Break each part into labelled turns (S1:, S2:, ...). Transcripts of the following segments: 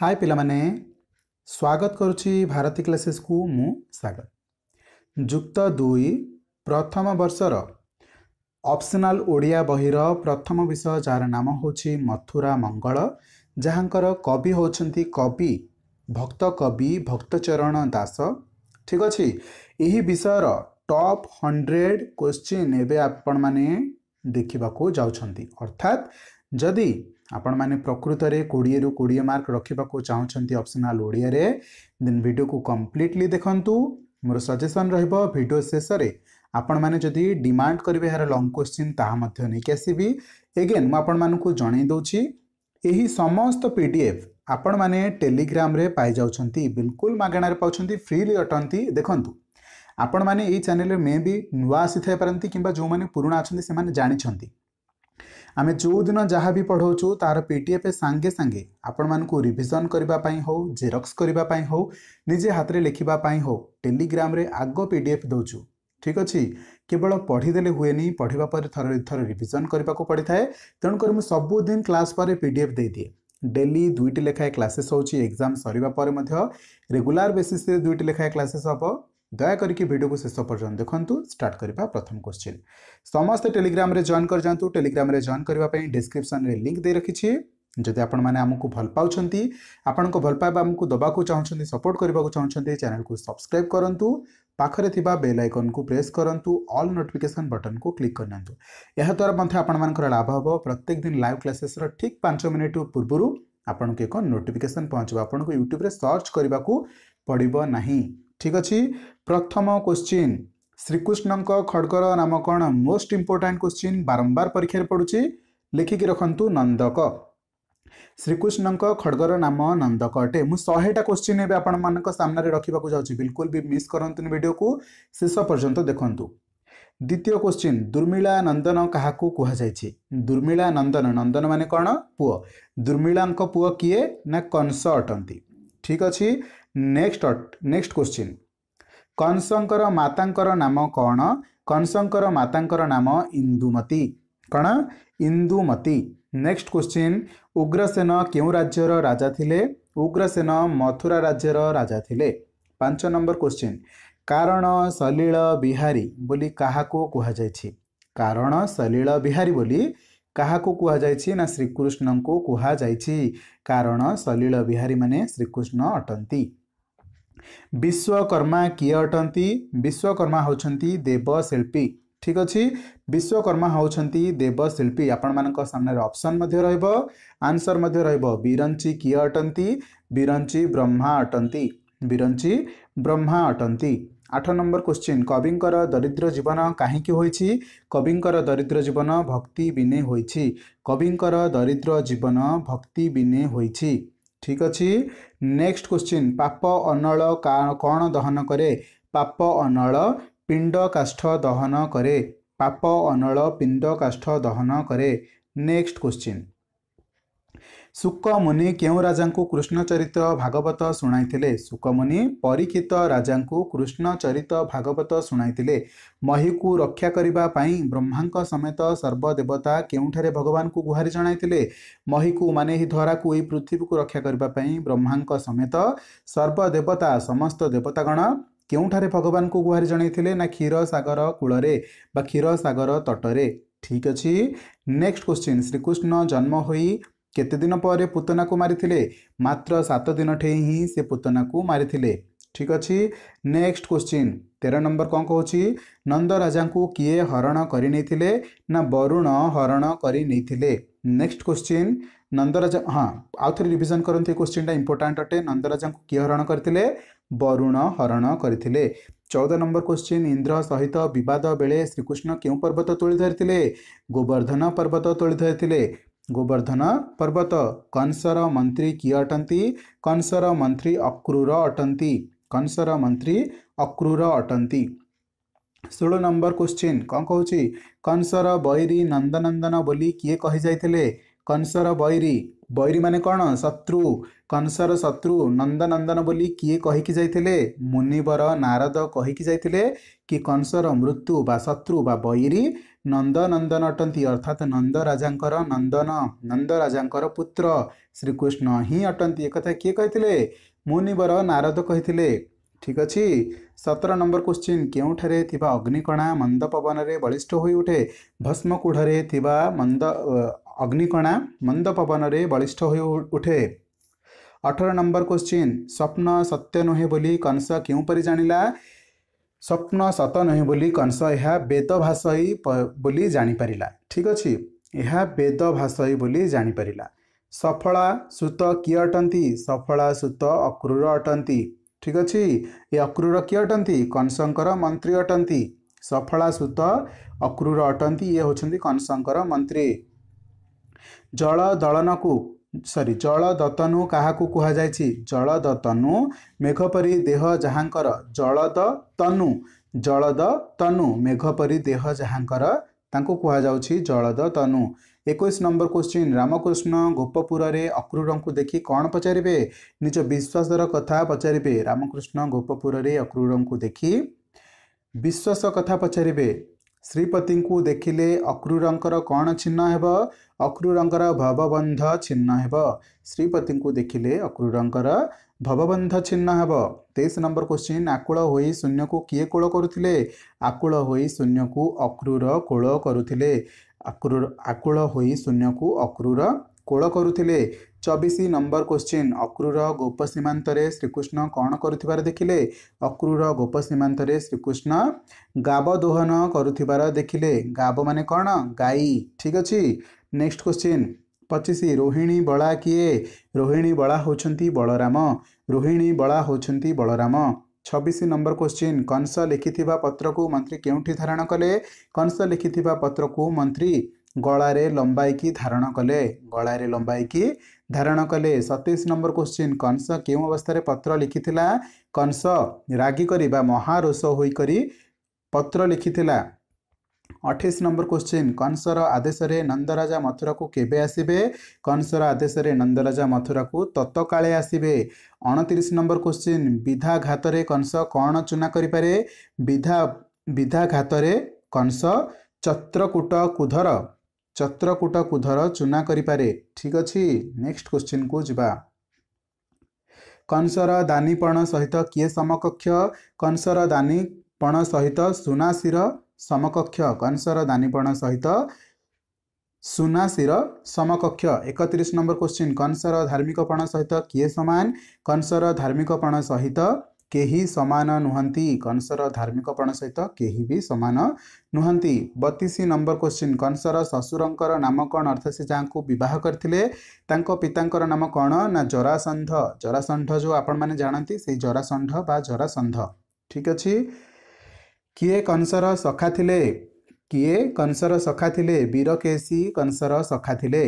S1: ହାଏ ପିଲାମାନେ ସ୍ୱାଗତ କରୁଛି ଭାରତୀ କ୍ଲାସେସ୍କୁ ମୁଁ ସାଗର ଯୁକ୍ତ ଦୁଇ ପ୍ରଥମ ବର୍ଷର ଅପ୍ସନାଲ୍ ଓଡ଼ିଆ ବହିର ପ୍ରଥମ ବିଷୟ ଯାହାର ନାମ ହେଉଛି ମଥୁରା ମଙ୍ଗଳ ଯାହାଙ୍କର କବି ହେଉଛନ୍ତି କବି ଭକ୍ତ କବି ଭକ୍ତଚରଣ ଦାସ ଠିକ୍ ଅଛି ଏହି ବିଷୟର ଟପ୍ ହଣ୍ଡ୍ରେଡ଼ କ୍ୱେଶ୍ଚିନ୍ ଏବେ ଆପଣମାନେ ଦେଖିବାକୁ ଯାଉଛନ୍ତି ଅର୍ଥାତ୍ ଯଦି आपण मैंने प्रकृत में कोड़े रु कोड़े मार्क रखा चाहूँ अपसनाल ओडिया देन भिड को कम्प्लीटली देखु मोर सजेसन रिड शेष आपण मैंने जदि डिमाड करेंगे यार लंग क्वेश्चन ताकि एगेन मुझे जनईदी समस्त पी डी एफ आपण मैंने टेलीग्रामे पाई बिलकुल मगणारे पाँच फ्रीली अटंती देखु आपण मैंने चेल मे भी नुआ आसी थे कि जो मैंने पुराणा अच्छा से जानते ଆମେ ଯେଉଁଦିନ ଯାହା ବି ପଢ଼ାଉଛୁ ତା'ର ପି ଡ଼ି ଏଫ୍ ସାଙ୍ଗେ ସାଙ୍ଗେ ଆପଣମାନଙ୍କୁ ରିଭିଜନ୍ କରିବା ପାଇଁ ହେଉ ଜେରକ୍ସ କରିବା ପାଇଁ ହେଉ ନିଜେ ହାତରେ ଲେଖିବା ପାଇଁ ହେଉ ଟେଲିଗ୍ରାମରେ ଆଗ ପି ଡ଼ି ଏଫ୍ ଦେଉଛୁ ଠିକ୍ ଅଛି କେବଳ ପଢ଼ିଦେଲେ ହୁଏନି ପଢ଼ିବା ପରେ ଥରେ ଥରେ ରିଭିଜନ୍ କରିବାକୁ ପଡ଼ିଥାଏ ତେଣୁକରି ମୁଁ ସବୁଦିନ କ୍ଲାସ୍ ପରେ ପି ଡ଼ି ଏଫ୍ ଦେଇଦିଏ ଡେଲି ଦୁଇଟି ଲେଖାଏଁ କ୍ଲାସେସ୍ ହେଉଛି ଏକ୍ଜାମ୍ ସରିବା ପରେ ମଧ୍ୟ ରେଗୁଲାର ବେସିସ୍ରେ ଦୁଇଟି ଲେଖାଏଁ କ୍ଲାସେସ୍ ହେବ दया करके भिडियो को शेष पर्यटन देखते स्टार्ट करवा प्रथम क्वेश्चन समस्त टेलीग्राम जॉन कर जातु टेलीग्राम जॉन करने डिस्क्रिप्सन में लिंक दे रखी जदि आपण मैंने भल पाँच आपण को भल पाक दबा चाहते सपोर्ट करने को चाहते चैनल को सब्सक्राइब करूँ पाखे बेल आइकन को प्रेस करूँ अल् नोटिफिकेसन बटन को क्लिक यहाँ करा लाभ हम प्रत्येक दिन लाइव क्लासेस ठीक पांच मिनिट पूर्व आपको एक नोटिफिकेसन पहुँचा आपको यूट्यूब सर्च करने को पड़ना ঠিক ଅଛି ପ୍ରଥମ କୋଶ୍ଚିନ୍ ଶ୍ରୀକୃଷ୍ଣଙ୍କ ଖଡ଼ଗର ନାମ କ'ଣ ମୋଷ୍ଟ ଇମ୍ପୋର୍ଟାଣ୍ଟ କୋଶ୍ଚିନ୍ ବାରମ୍ବାର ପରୀକ୍ଷାରେ ପଡ଼ୁଛି ଲେଖିକି ରଖନ୍ତୁ ନନ୍ଦକ ଶ୍ରୀକୃଷ୍ଣଙ୍କ ଖଡ଼ଗର ନାମ ନନ୍ଦକ ଅଟେ ମୁଁ ଶହେଟା କୋଶ୍ଚିନ୍ ଏବେ ଆପଣମାନଙ୍କ ସାମ୍ନାରେ ରଖିବାକୁ ଯାଉଛି ବିଲକୁଲ ବି ମିସ୍ କରନ୍ତୁନି ଭିଡ଼ିଓକୁ ଶେଷ ପର୍ଯ୍ୟନ୍ତ ଦେଖନ୍ତୁ ଦ୍ୱିତୀୟ କୋଶ୍ଚିନ୍ ଦୁର୍ମିଳା ନନ୍ଦନ କାହାକୁ କୁହାଯାଇଛି ଦୁର୍ମିଳା ନନ୍ଦନ ନନ୍ଦନ ମାନେ କ'ଣ ପୁଅ ଦୁର୍ମିଳାଙ୍କ ପୁଅ କିଏ ନା କଂସ ଅଟନ୍ତି ଠିକ୍ ଅଛି ନେକ୍ସଟ ନେକ୍ସଟ କୋଶ୍ଚିନ୍ କଂସଙ୍କର ମାତାଙ୍କର ନାମ କ'ଣ କଂସଙ୍କର ମାତାଙ୍କର ନାମ ଇନ୍ଦୁମତୀ କ'ଣ ଇନ୍ଦୁମତୀ ନେକ୍ସଟ କୋଶ୍ଚିନ୍ ଉଗ୍ରସେନ କେଉଁ ରାଜ୍ୟର ରାଜା ଥିଲେ ଉଗ୍ରସେନ ମଥୁରା ରାଜ୍ୟର ରାଜା ଥିଲେ ପାଞ୍ଚ ନମ୍ବର କୋଶ୍ଚିନ୍ କାରଣ ସଲିଳ ବିହାରୀ ବୋଲି କାହାକୁ କୁହାଯାଇଛି କାରଣ ସଲିଳ ବିହାରୀ ବୋଲି କାହାକୁ କୁହାଯାଇଛି ନା ଶ୍ରୀକୃଷ୍ଣଙ୍କୁ କୁହାଯାଇଛି କାରଣ ସଲିଳ ବିହାରୀମାନେ ଶ୍ରୀକୃଷ୍ଣ ଅଟନ୍ତି ବିଶ୍ୱକର୍ମା କିଏ ଅଟନ୍ତି ବିଶ୍ୱକର୍ମା ହେଉଛନ୍ତି ଦେବଶିଳ୍ପୀ ଠିକ୍ ଅଛି ବିଶ୍ୱକର୍ମା ହେଉଛନ୍ତି ଦେବଶିଳ୍ପୀ ଆପଣମାନଙ୍କ ସାମ୍ନାରେ ଅପସନ୍ ମଧ୍ୟ ରହିବ ଆନ୍ସର୍ ମଧ୍ୟ ରହିବ ବିରଞ୍ଚି କିଏ ଅଟନ୍ତି ବିରଞ୍ଚି ବ୍ରହ୍ମା ଅଟନ୍ତି ବିରଞ୍ଚି ବ୍ରହ୍ମା ଅଟନ୍ତି ଆଠ ନମ୍ବର କ୍ୱେଶ୍ଚିନ୍ କବିଙ୍କର ଦରିଦ୍ର ଜୀବନ କାହିଁକି ହୋଇଛି କବିଙ୍କର ଦରିଦ୍ର ଜୀବନ ଭକ୍ତି ବିନେ ହୋଇଛି କବିଙ୍କର ଦରିଦ୍ର ଜୀବନ ଭକ୍ତି ବିନେ ହୋଇଛି ଠିକ ଅଛି ନେକ୍ସଟ କ୍ୱେଶ୍ଚିନ୍ ପାପ ଅନଳ କ'ଣ ଦହନ କରେ ପାପ ଅନଳ ପିଣ୍ଡ କାଷ୍ଠ ଦହନ କରେ ପାପ ଅନଳ ପିଣ୍ଡ କାଷ୍ଠ ଦହନ କରେ ନେକ୍ସଟ କ୍ୱେଶ୍ଚିନ୍ सुकमुनि केही राजा को कृष्ण कृष्णचरित भागवत सुन परीक्षित राजा को कृष्ण कृष्णचरित भागवत सुन महिको रक्षाकर ब्रह्मा समेत सर्वदेवता केौँठा भगवानको गुहारि जाइँले महिको मन यही धराको ए पृथ्वीको रक्षाक ब्रह्मा समेत सर्वदेवता समस्त देवतागण केहीठार भगवानु गुहारि जे नीर सगर कूल क्षीरसँगर तटर ठिक अहिले नेक्सट क्वश्चिन् श्रीकृष्ण जन्मह କେତେଦିନ ପରେ ପୁତନାକୁ ମାରିଥିଲେ ମାତ୍ର ସାତ ଦିନ ଠେଇଁ ହିଁ ସେ ପୁତନାକୁ ମାରିଥିଲେ ଠିକ ଅଛି ନେକ୍ସଟ କ୍ୱେଶ୍ଚିନ୍ ତେର ନମ୍ବର କ'ଣ କହୁଛି ନନ୍ଦ ରାଜାଙ୍କୁ କିଏ ହରଣ କରିନେଇଥିଲେ ନା ବରୁଣ ହରଣ କରିନେଇଥିଲେ ନେକ୍ସଟ କ୍ୱେଶ୍ଚିନ୍ ନନ୍ଦରାଜା ହଁ ଆଉଥରେ ରିଭିଜନ୍ କରନ୍ତୁ ଏ କ୍ୱେଶ୍ଚିନ୍ଟା ଇମ୍ପୋର୍ଟାଣ୍ଟ ଅଟେ ନନ୍ଦରାଜାଙ୍କୁ କିଏ ହରଣ କରିଥିଲେ ବରୁଣ ହରଣ କରିଥିଲେ ଚଉଦ ନମ୍ବର କ୍ୱେଶ୍ଚିନ୍ ଇନ୍ଦ୍ର ସହିତ ବିବାଦ ବେଳେ ଶ୍ରୀକୃଷ୍ଣ କେଉଁ ପର୍ବତ ତୋଳି ଧରିଥିଲେ ଗୋବର୍ଦ୍ଧନ ପର୍ବତ ତୋଳି ଧରିଥିଲେ ଗୋବର୍ଦ୍ଧନ ପର୍ବତ କଂସର ମନ୍ତ୍ରୀ କିଏ ଅଟନ୍ତି କଂସର ମନ୍ତ୍ରୀ ଅକ୍ରୁର ଅଟନ୍ତି କଂସର ମନ୍ତ୍ରୀ ଅକ୍ରୁର ଅଟନ୍ତି ଷୋହଳ ନମ୍ବର କୋଶ୍ଚିନ୍ କ'ଣ କହୁଛି କଂସର ବୈରୀ ନନ୍ଦନନ୍ଦନ ବୋଲି କିଏ କହିଯାଇଥିଲେ କଂସର ବୈରୀ ବୈରୀମାନେ କ'ଣ ଶତ୍ରୁ କଂସର ଶତ୍ରୁ ନନ୍ଦନନ୍ଦନ ବୋଲି କିଏ କହିକି ଯାଇଥିଲେ ମୁନିବର ନାରଦ କହିକି ଯାଇଥିଲେ କି କଂସର ମୃତ୍ୟୁ ବା ଶତ୍ରୁ ବା ବୈରୀ ନନ୍ଦନନ୍ଦନ ଅଟନ୍ତି ଅର୍ଥାତ୍ ନନ୍ଦ ରାଜାଙ୍କର ନନ୍ଦନ ନନ୍ଦ ରାଜାଙ୍କର ପୁତ୍ର ଶ୍ରୀକୃଷ୍ଣ ହିଁ ଅଟନ୍ତି ଏକଥା କିଏ କହିଥିଲେ ମୁନିବର ନାରଦ କହିଥିଲେ ଠିକ୍ ଅଛି ସତର ନମ୍ବର କ୍ୱଶ୍ଚିନ୍ କେଉଁଠାରେ ଥିବା ଅଗ୍ନିକଣା ମନ୍ଦ ପବନରେ ବଳିଷ୍ଠ ହୋଇଉଠେ ଭସ୍ମକୁଢ଼ରେ ଥିବା ମନ୍ଦ अग्निकणा मंद पवन में बलिष्ठ हो उठे अठर नंबर क्वेश्चन स्वप्न सत्य नुहे कंस क्योंपरी जाणला स्वप्न सत नुहे कंस यह वेद भाषई बोली जापर ठीक अच्छे यह वेद भाषई बोली जापर सफला सुत किए अटंती सफला सुत अक्रूर अटंती ठीक अच्छे ये अक्रूर किए अटंती कंसंर मंत्री अटंती सफला सुत अक्रूर अटंती ये हूँ कंसंर मंत्री ଜଳ ଦଳନକୁ ସରି ଜଳ ଦତନୁ କାହାକୁ କୁହାଯାଇଛି ଜଳ ଦତନୁ ମେଘ ପରି ଦେହ ଯାହାଙ୍କର ଜଳ ଦ ତନୁ ଜଳ ଦ ତନୁ ମେଘ ପରି ଦେହ ଯାହାଙ୍କର ତାଙ୍କୁ କୁହାଯାଉଛି ଜଳ ଦ ତନୁ ଏକୋଇଶ ନମ୍ବର କୋଶ୍ଚିନ୍ ରାମକୃଷ୍ଣ ଗୋପପୁରରେ ଅକ୍ରୁରଙ୍କୁ ଦେଖି କ'ଣ ପଚାରିବେ ନିଜ ବିଶ୍ୱାସର କଥା ପଚାରିବେ ରାମକୃଷ୍ଣ ଗୋପପୁରରେ ଅକ୍ରୁରଙ୍କୁ ଦେଖି ବିଶ୍ୱାସ କଥା ପଚାରିବେ श्रीपति को देखिले अक्रूर कौन छिन्न हे भवबंध छिन्न श्रीपति देखिले अक्रूर भवबंध छिन्न हो तेईस नंबर क्वेश्चन आकु हो शून्य को किए कोल करुले आकु हो शून्य को अक्रूर कोल करुले आकु आकु हो शून्य को अक्रूर कोल करुले चबिस नम्बर अक्रुर अरू र गोप सीमान्तर श्रीकृष्ण देखिले? अक्रुर अकरूर गोप सीमान्तकृष्ण गाब दोहन गर्ुथ्यार देखिले? गाब म कन गाई ठीक अहिले नेक्स्ट क्वश्चिन् 25 रोहिणी बडा कि रोहिणी बला हौ बलरम रोहिणी बला हौ बलरम छबिस नम्बर क्वश्चिन् कंस लेखिति पत्रको मन्त्री के धारण कले कंस लेखिति पत्रको मन्त्री गलम्बकि धारण कले गा लम्बि ଧାରଣ କଲେ ସତେଇଶ ନମ୍ବର କ୍ୱେଶ୍ଚିନ୍ କଂସ କେଉଁ ଅବସ୍ଥାରେ ପତ୍ର ଲେଖିଥିଲା କଂସ ରାଗି କରି ବା ମହାରୋଷ ହୋଇକରି ପତ୍ର ଲେଖିଥିଲା ଅଠେଇଶ ନମ୍ବର କ୍ୱେଶ୍ଚିନ୍ କଂସର ଆଦେଶରେ ନନ୍ଦରାଜା ମଥୁରାକୁ କେବେ ଆସିବେ କଂସର ଆଦେଶରେ ନନ୍ଦରାଜା ମଥୁରାକୁ ତତକାଳେ ଆସିବେ ଅଣତିରିଶ ନମ୍ବର କ୍ୱେଶ୍ଚିନ୍ ବିଧାଘାତରେ କଂସ କ'ଣ ଚୁନା କରିପାରେ ବିଧା ବିଧାଘାତରେ କଂସ ଚତ୍ରକୁଟ କୁଧର चत्रकुट कुधर चुना गरिपे ठिक अझ नेचिन् जस र दानीपण सहित कि समकक्ष कंस र दानी पण सहित सुनासिर र समकक्ष कंस दानीपण सहित सुनासिर र समकक्ष एकति नम्बर क्वेश्चिन् कंस र सहित के समान कंस र सहित କେହି ସମାନ ନୁହନ୍ତି କଂସର ଧାର୍ମିକପଣ ସହିତ କେହି ବି ସମାନ ନୁହନ୍ତି ବତିଶ ନମ୍ବର କୋଶ୍ଚିନ୍ କଂସର ଶ୍ୱଶୁରଙ୍କର ନାମ କ'ଣ ଅର୍ଥ ସେ ଯାହାଙ୍କୁ ବିବାହ କରିଥିଲେ ତାଙ୍କ ପିତାଙ୍କର ନାମ କ'ଣ ନା ଜରାସନ୍ଧ ଜରାସନ୍ଧ ଯେଉଁ ଆପଣମାନେ ଜାଣନ୍ତି ସେଇ ଜରାସନ୍ଧ ବା ଜରାସନ୍ଧ ଠିକ୍ ଅଛି କିଏ କଂସର ସଖା ଥିଲେ କିଏ କଂସର ସଖା ଥିଲେ ବୀରକେଶୀ କଂସର ସଖା ଥିଲେ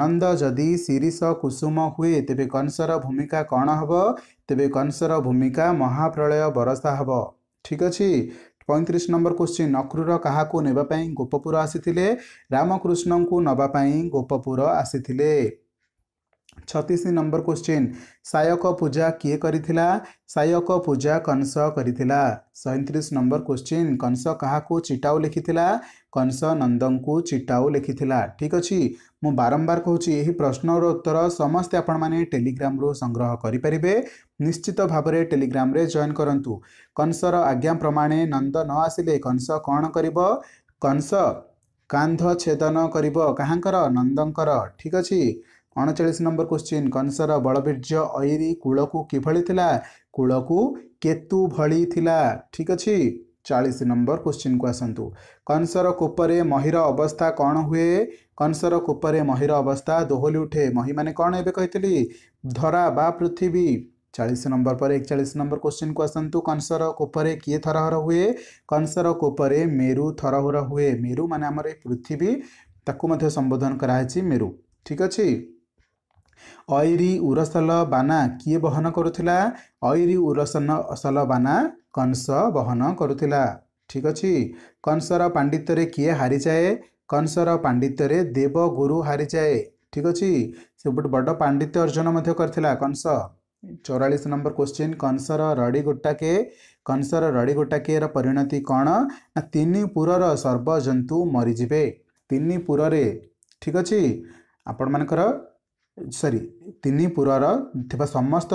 S1: ନନ୍ଦ ଯଦି ଶିରିଷ କୁସୁମ ହୁଏ ତେବେ କଂସର ଭୂମିକା କ'ଣ ହେବ ତେବେ କଂସର ଭୂମିକା ମହାପ୍ରଳୟ ବରସା ହେବ ଠିକ୍ ଅଛି ପଇଁତିରିଶ ନମ୍ବର କ୍ୱେଶ୍ଚିନ୍ ନକ୍ରୁର କାହାକୁ ନେବା ପାଇଁ ଗୋପପୁର ଆସିଥିଲେ ରାମକୃଷ୍ଣଙ୍କୁ ନେବା ପାଇଁ ଗୋପପୁର ଆସିଥିଲେ ଛତିଶ ନମ୍ବର କ୍ୱେଶ୍ଚିନ୍ ସାୟକ ପୂଜା କିଏ କରିଥିଲା ସାୟକ ପୂଜା କଂସ କରିଥିଲା ସଇଁତିରିଶ ନମ୍ବର କ୍ୱେଶ୍ଚିନ୍ କଂସ କାହାକୁ ଚିଟାଉ ଲେଖିଥିଲା କଂସ ନନ୍ଦଙ୍କୁ ଚିଟାଉ ଲେଖିଥିଲା ଠିକ୍ ଅଛି ମୁଁ ବାରମ୍ବାର କହୁଛି ଏହି ପ୍ରଶ୍ନର ଉତ୍ତର ସମସ୍ତେ ଆପଣମାନେ ଟେଲିଗ୍ରାମରୁ ସଂଗ୍ରହ କରିପାରିବେ ନିଶ୍ଚିତ ଭାବରେ ଟେଲିଗ୍ରାମରେ ଜଏନ୍ କରନ୍ତୁ କଂସର ଆଜ୍ଞା ପ୍ରମାଣେ ନନ୍ଦ ନ ଆସିଲେ କଂସ କ'ଣ କରିବ କଂସ କାନ୍ଧ ଛେଦନ କରିବ କାହାଙ୍କର ନନ୍ଦଙ୍କର ଠିକ୍ ଅଛି अणचाश नंबर क्वेश्चन कंसर बलबीर्ज ऐरी कूल को किभली कूल को केतु भली ठीक अच्छे चालीस नंबर क्वेश्चन को आसतु कंसर कूपरे महीर अवस्था कौन हुए कंसर कूपरे महीर अवस्था दोहली उठे मही मैंने कौन एवं धरा बा पृथ्वी चालीस नंबर पर एक चालीस नंबर क्वेश्चन को आसतु कंसर कूपरे किए थरहर हुए कंसर कूपरे मेरु थरहर हुए मेरु मान आम पृथ्वी ताकू संबोधन कराई मेरु ठीक अच्छे ଐରି ଉରସଲ ବାନା କିଏ ବହନ କରୁଥିଲା ଐରି ଉରସନ ଅସଲ ବାନା କଂସ ବହନ କରୁଥିଲା ଠିକ ଅଛି କଂସର ପାଣ୍ଡିତ୍ୟରେ କିଏ ହାରିଯାଏ କଂସର ପାଣ୍ଡିତ୍ୟରେ ଦେବ ଗୁରୁ ହାରିଯାଏ ଠିକ ଅଛି ସେ ଗୋଟେ ବଡ଼ ପାଣ୍ଡିତ୍ୟ ଅର୍ଜନ ମଧ୍ୟ କରିଥିଲା କଂସ ଚଉରାଳିଶ ନମ୍ବର କ୍ୱେଶ୍ଚିନ୍ କଂସର ରଡ଼ି ଗୋଟାକେ କଂସର ରଡ଼ି ଗୋଟାକେର ପରିଣତି କ'ଣ ନା ତିନି ପୁରର ସର୍ବଜନ୍ତୁ ମରିଯିବେ ତିନି ପୁରରେ ଠିକ ଅଛି ଆପଣମାନଙ୍କର सरी तिनपुर र समस्त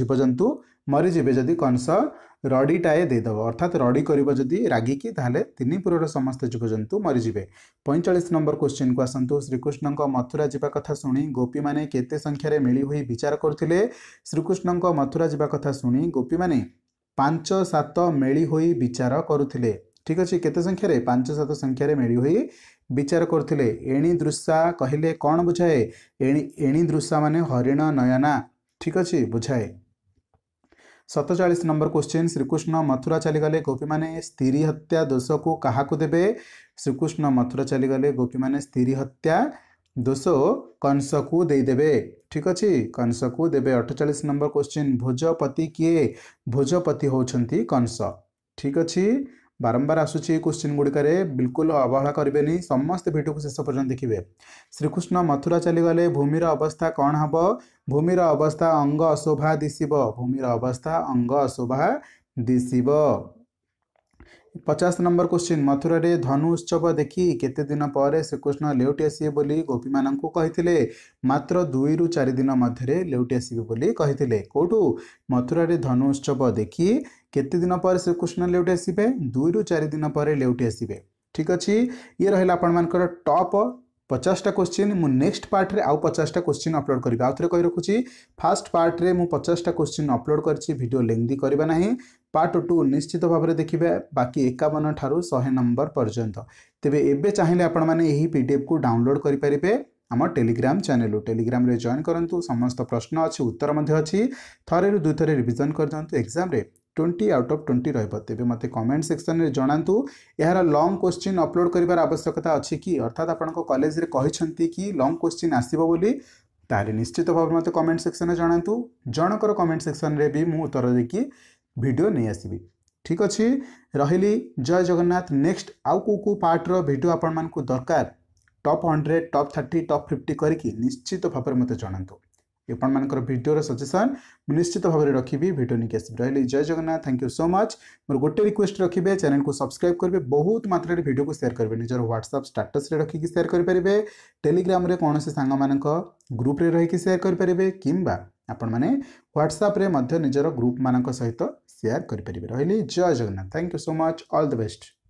S1: जीवजन्तु मरिजि जि कंस रडिटाए अर्थात् रडियो जिरा रागिक तिनपुर समस्त जीवजन्तु मरिजि पैँचालिस नम्बर क्वश्चिन्को आसन्तु श्रीकृष्णको मथुरा जुन शुनि गोपी केते मेतेसङ्ख्य मिली विचार गरु श्रीकृष्णको मथुरा जुवा कथा शु गोपी पाँच सत मे विचार गरुले ठिक अहिले केत संख्य पाँच सतस्य विचार विचारे एणी दृशा कहिले कन् बुझाए एणी दृशा म हरिण नयना ठीक अच्छा बुझाए सतचालिस नम्बर क्वश्चिन् श्रीकृष्ण मथुरा चाहिँ गोपी स्त्री हत्या दोष को कुष्ण मथुर चाहिगले गोपी स्त्री हत्या दोष कंस को कंसको ठीक ठिक कंस को देव अठचालिस नम्बर क्वेश्चन भोजपति कि भोजपति हौ कंस ठीक अझ बारम्बार आसु किन गुडिक बेलकुल अवेला समस्ते भिडियो शेष पर्य देखि श्रीकृष्ण मथुरा चाहिँ भूमिर अवस्था कन् हूमिर अवस्था अंग अशोभा दिशि भूमिर अवस्था अंग अशोभा दिशि पचास नम्बर मथुरा रे धनु उत्सव देखि केते दिन केतदिन श्रीकृष्ण लेउटी आस गोपी महिले मात्र दुई रु चार दिन मध्ये बोली चारिदिन मध्येटिआ मथुरा रे धनु उत्सव देखि କେତେ ଦିନ ପରେ ଶ୍ରୀକୃଷ୍ଣ ଲେଉଟି ଆସିବେ ଦୁଇରୁ ଚାରି ଦିନ ପରେ ଲେଉଟି ଆସିବେ ଠିକ୍ ଅଛି ଇଏ ରହିଲା ଆପଣମାନଙ୍କର ଟପ୍ ପଚାଶଟା କୋଶ୍ଚିନ୍ ମୁଁ ନେକ୍ସଟ ପାର୍ଟରେ ଆଉ ପଚାଶଟା କୋଶ୍ଚିନ୍ ଅପଲୋଡ଼ କରିବି ଆଉ ଥରେ କହି ରଖୁଛି ଫାର୍ଷ୍ଟ ପାର୍ଟରେ ମୁଁ ପଚାଶଟା କୋଶ୍ଚିନ୍ ଅପଲୋଡ଼ କରିଛି ଭିଡ଼ିଓ ଲେନ୍ଦି କରିବା ନାହିଁ ପାର୍ଟ ଟୁ ନିଶ୍ଚିତ ଭାବରେ ଦେଖିବେ ବାକି ଏକାବନ ଠାରୁ ଶହେ ନମ୍ବର ପର୍ଯ୍ୟନ୍ତ ତେବେ ଏବେ ଚାହିଁଲେ ଆପଣମାନେ ଏହି ପି ଡି ଏଫ୍କୁ ଡାଉନଲୋଡ଼ କରିପାରିବେ ଆମ ଟେଲିଗ୍ରାମ ଚ୍ୟାନେଲରୁ ଟେଲିଗ୍ରାମରେ ଜଏନ୍ କରନ୍ତୁ ସମସ୍ତ ପ୍ରଶ୍ନ ଅଛି ଉତ୍ତର ମଧ୍ୟ ଅଛି ଥରେରୁ ଦୁଇଥରେ ରିଭିଜନ୍ କରିଦିଅନ୍ତୁ ଏକ୍ଜାମରେ ଟ୍ୱେଣ୍ଟି ଆଉଟ୍ ଅଫ୍ ଟ୍ୱେଣ୍ଟି ରହିବ ତେବେ ମୋତେ କମେଣ୍ଟ ସେକ୍ସନରେ ଜଣାନ୍ତୁ ଏହାର ଲଙ୍ଗ୍ କୋଶ୍ଚିନ୍ ଅପଲୋଡ଼ କରିବାର ଆବଶ୍ୟକତା ଅଛି କି ଅର୍ଥାତ୍ ଆପଣଙ୍କ କଲେଜରେ କହିଛନ୍ତି କି ଲଙ୍ଗ୍ କୋଶ୍ଚିନ୍ ଆସିବ ବୋଲି ତାହେଲେ ନିଶ୍ଚିତ ଭାବରେ ମୋତେ କମେଣ୍ଟ ସେକ୍ସନରେ ଜଣାନ୍ତୁ ଜଣଙ୍କର କମେଣ୍ଟ ସେକ୍ସନରେ ବି ମୁଁ ଉତ୍ତର ଦେଇକି ଭିଡ଼ିଓ ନେଇ ଆସିବି ଠିକ୍ ଅଛି ରହିଲି ଜୟ ଜଗନ୍ନାଥ ନେକ୍ସଟ ଆଉ କେଉଁ କେଉଁ ପାର୍ଟର ଭିଡ଼ିଓ ଆପଣମାନଙ୍କୁ ଦରକାର top hundred top thirty top fifty କରିକି ନିଶ୍ଚିତ ଭାବରେ ମୋତେ ଜଣାନ୍ତୁ आपर भिडर सजेसन निश्चित भाव में रखी भिडियो नहीं आस रही जय Jagannath thank you so much मोर गोटे रिक्वेस्ट रखिए चैनल को सब्सक्राइब करेंगे बहुत मात्र में को सेयार करेंगे निजर ह्वाट्सअप स्टाटस रखिक सेयार करेंगे टेलीग्राम कौन से सांग ग्रुप रही सेयार करेंगे किंवा निजर ग्रुप मान सहित सेयार करें रही जय Jagannath thank you so much all the best